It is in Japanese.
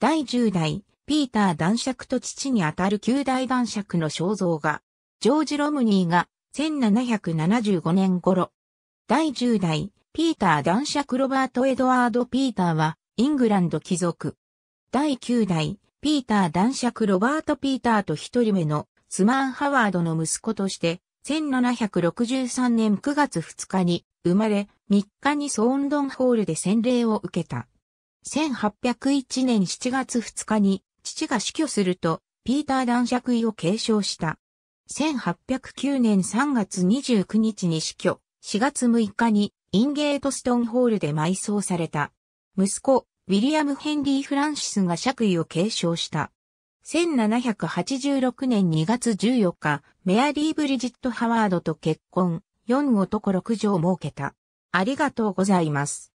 第10代、ピーター男爵と父にあたる9代男爵の肖像画、ジョージ・ロムニーが1775年頃、第10代、ピーター男爵ロバート・エドワード・ピーターは、イングランド貴族。第9代、ピーター男爵ロバート・ピーターと一人目のスマン・ハワードの息子として、1763年9月2日に生まれ、3日にソーンドンホールで洗礼を受けた。1801年7月2日に父が死去すると、ピーター男爵位を継承した。1809年3月29日に死去、4月6日にインゲートストンホールで埋葬された。息子、ウィリアム・ヘンリー・フランシスが爵位を継承した。1786年2月14日、メアリー・ブリジット・ハワードと結婚、4男6女を設けた。ありがとうございます。